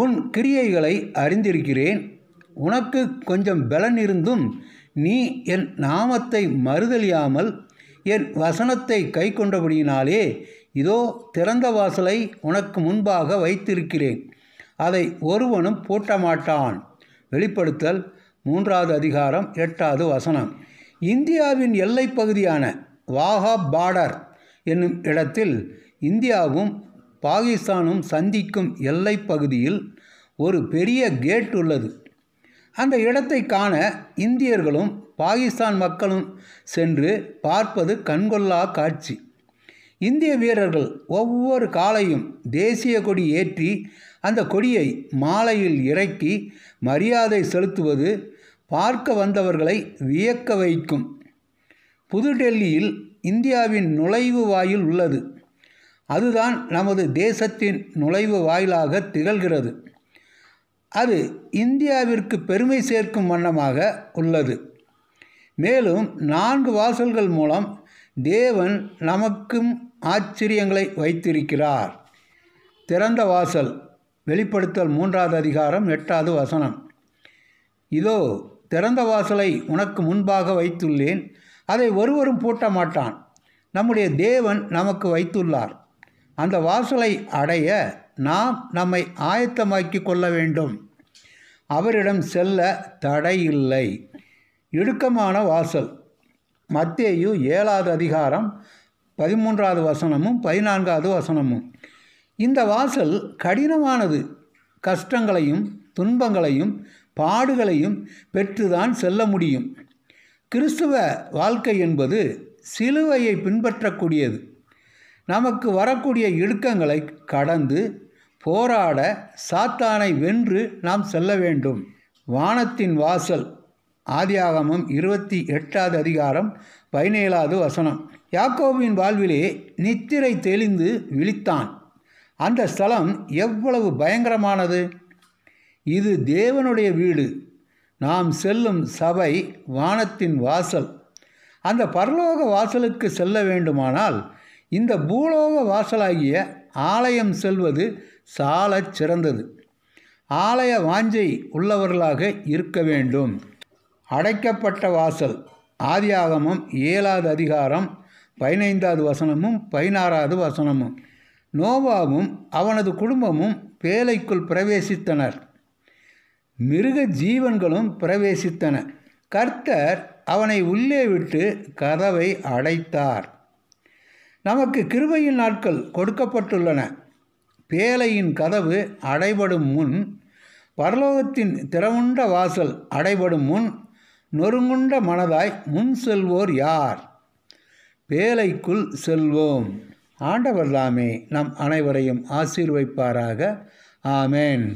உன் கிரியைகளை அறிந்திருக்கிறேன் உனக்கு கொஞ்சம் பலன் இருந்தும் நீ என் நாமத்தை மறுதலியாமல் என் வசனத்தை கை கொண்டபடியினாலே இதோ திறந்த வாசலை உனக்கு முன்பாக வைத்திருக்கிறேன் அதை ஒருவனும் பூட்டமாட்டான் வெளிப்படுத்தல் மூன்றாவது அதிகாரம் எட்டாவது வசனம் இந்தியாவின் எல்லைப்பகுதியான வாகா பார்டர் என்னும் இடத்தில் இந்தியாவும் பாகிஸ்தானும் சந்திக்கும் எல்லை பகுதியில் ஒரு பெரிய கேட் உள்ளது அந்த இடத்தை காண இந்தியர்களும் பாகிஸ்தான் மக்களும் சென்று பார்ப்பது கண்கொள்ளா காட்சி இந்திய வீரர்கள் ஒவ்வொரு காலையும் தேசிய கொடி ஏற்றி அந்த கொடியை மாலையில் இறக்கி மரியாதை செலுத்துவது பார்க்க வந்தவர்களை வியக்க வைக்கும் புதுடெல்லியில் இந்தியாவின் நுழைவு வாயில் உள்ளது அதுதான் நமது தேசத்தின் நுழைவு வாயிலாக திகழ்கிறது அது இந்தியாவிற்கு பெருமை சேர்க்கும் வண்ணமாக உள்ளது மேலும் நான்கு வாசல்கள் மூலம் தேவன் நமக்கும் ஆச்சரியங்களை வைத்திருக்கிறார் திறந்த வாசல் வெளிப்படுத்தல் மூன்றாவது அதிகாரம் எட்டாவது வசனம் இதோ திறந்த வாசலை உனக்கு முன்பாக வைத்துள்ளேன் அதை ஒருவரும் பூட்ட மாட்டான் நம்முடைய தேவன் நமக்கு வைத்துள்ளார் அந்த வாசலை அடைய நாம் நம்மை ஆயத்தமாக்கி கொள்ள வேண்டும் அவரிடம் செல்ல தடை இல்லை இடுக்கமான வாசல் மத்தேயு ஏழாவது அதிகாரம் பதிமூன்றாவது வசனமும் பதினான்காவது வசனமும் இந்த வாசல் கடினமானது கஷ்டங்களையும் துன்பங்களையும் பாடுகளையும் பெற்றுதான் செல்ல முடியும் கிறிஸ்துவ வாழ்க்கை என்பது சிலுவையை பின்பற்றக்கூடியது நமக்கு வரக்கூடிய இடுக்கங்களை கடந்து போராட சாத்தானை வென்று நாம் செல்ல வேண்டும் வானத்தின் வாசல் ஆதியாகமம் இருபத்தி எட்டாவது அதிகாரம் பதினேழாவது வசனம் யாக்கோவின் வாழ்விலே நித்திரை தெளிந்து விழித்தான் அந்த ஸ்தலம் எவ்வளவு பயங்கரமானது இது தேவனுடைய வீடு நாம் செல்லும் சபை வானத்தின் வாசல் அந்த பரலோக வாசலுக்கு செல்ல வேண்டுமானால் இந்த பூலோக வாசலாகிய ஆலயம் செல்வது சாலச் சிறந்தது ஆலய வாஞ்சை உள்ளவர்களாக இருக்க வேண்டும் அடைக்கப்பட்ட வாசல் ஆதியாகமும் ஏழாவது அதிகாரம் பதினைந்தாவது வசனமும் பதினாறாவது வசனமும் நோவாவும் அவனது குடும்பமும் பேலைக்குள் பிரவேசித்தனர் மிருக ஜீவன்களும் பிரவேசித்தன கர்த்தர் அவனை உள்ளே விட்டு கதவை அடைத்தார் நமக்கு கிருபையின் நாட்கள் கொடுக்கப்பட்டுள்ளன பேலையின் கதவு அடைபடும் முன் பரலோகத்தின் திறவுண்ட வாசல் அடைபடும் முன் நொறுங்குண்ட மனதாய் முன் செல்வோர் யார் பேலைக்குள் செல்வோம் ஆண்டவர் தாமே நம் அனைவரையும் ஆசீர்வைப்பாராக ஆமேன்